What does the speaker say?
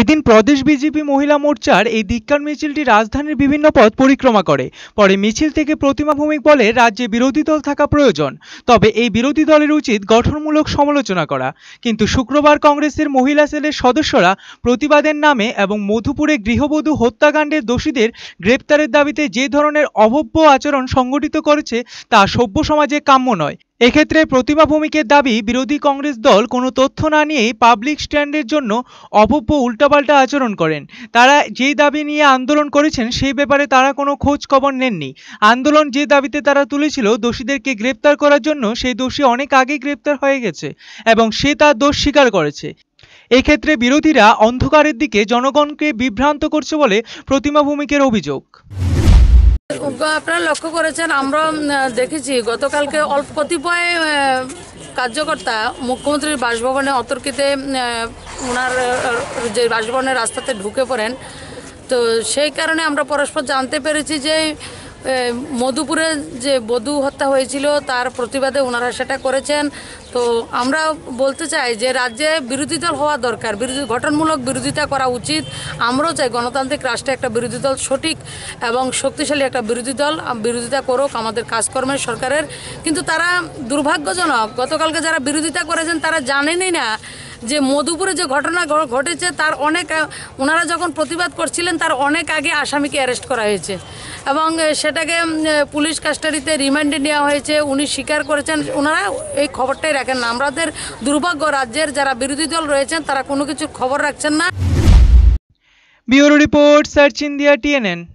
এদিন প্রদেশ বিজেপি মহিলা মোর্চার এই ধিক্কার মিছিলটি রাজধানীর বিভিন্ন পথ পরিক্রমা করে পরে মিছিল থেকে প্রতিমা ভৌমিক বলে রাজ্যে বিরোধী দল থাকা প্রয়োজন তবে এই বিরোধী দলের উচিত গঠনমূলক সমালোচনা করা কিন্তু শুক্রবার কংগ্রেসের মহিলা সেলের সদস্যরা প্রতিবাদের নামে এবং মধুপুরে গৃহবধূ হত্যাকাণ্ডের দোষীদের গ্রেপ্তারের দাবিতে যে ধরনের অভব্য আচরণ সংগঠিত করেছে তা সভ্য সমাজে কাম্য নয় এক্ষেত্রে প্রতিমা ভৌমিকের দাবি বিরোধী কংগ্রেস দল কোনো তথ্য না নিয়েই পাবলিক স্ট্যান্ডের জন্য অভব্য উল্টাপাল্টা আচরণ করেন তারা যেই দাবি নিয়ে আন্দোলন করেছেন সেই ব্যাপারে তারা কোনো খোঁজ খবর নেননি আন্দোলন যে দাবিতে তারা তুলেছিল দোষীদেরকে গ্রেপ্তার করার জন্য সেই দোষী অনেক আগে গ্রেপ্তার হয়ে গেছে এবং সে তার দোষ স্বীকার করেছে এক্ষেত্রে বিরোধীরা অন্ধকারের দিকে জনগণকে বিভ্রান্ত করছে বলে প্রতিমা ভৌমিকের অভিযোগ আপনারা লক্ষ্য করেছেন আমরা দেখেছি গতকালকে অল্প কতিপয় কার্যকর্তা মুখ্যমন্ত্রীর বাসভবনে অতর্কিতে ওনার যে বাসভবনের রাস্তাতে ঢুকে পড়েন তো সেই কারণে আমরা পরস্পর জানতে পেরেছি যে মধুপুরে যে বধু হত্যা হয়েছিল তার প্রতিবাদে ওনারা সেটা করেছেন তো আমরা বলতে চাই যে রাজ্যে বিরোধী দল হওয়া দরকার বিরোধী গঠনমূলক বিরোধিতা করা উচিত আমরাও চাই গণতান্ত্রিক রাষ্ট্রে একটা বিরোধী দল সঠিক এবং শক্তিশালী একটা বিরোধী দল বিরোধিতা করুক আমাদের কাজকর্মের সরকারের কিন্তু তারা দুর্ভাগ্যজনক গতকালকে যারা বিরোধিতা করেছেন তারা জানেনই না যে মধুপুরে যে ঘটনা ঘটেছে তার অনেক ওনারা যখন প্রতিবাদ করছিলেন তার অনেক আগে আসামিকে অ্যারেস্ট করা হয়েছে এবং সেটাকে পুলিশ কাস্টাডিতে রিমান্ডে নেওয়া হয়েছে উনি স্বীকার করেছেন ওনারা এই খবরটাই রাখেন না আমাদের দুর্ভাগ্য রাজ্যের যারা বিরোধী দল রয়েছেন তারা কোনো কিছু খবর রাখছেন না bureau report search India TNN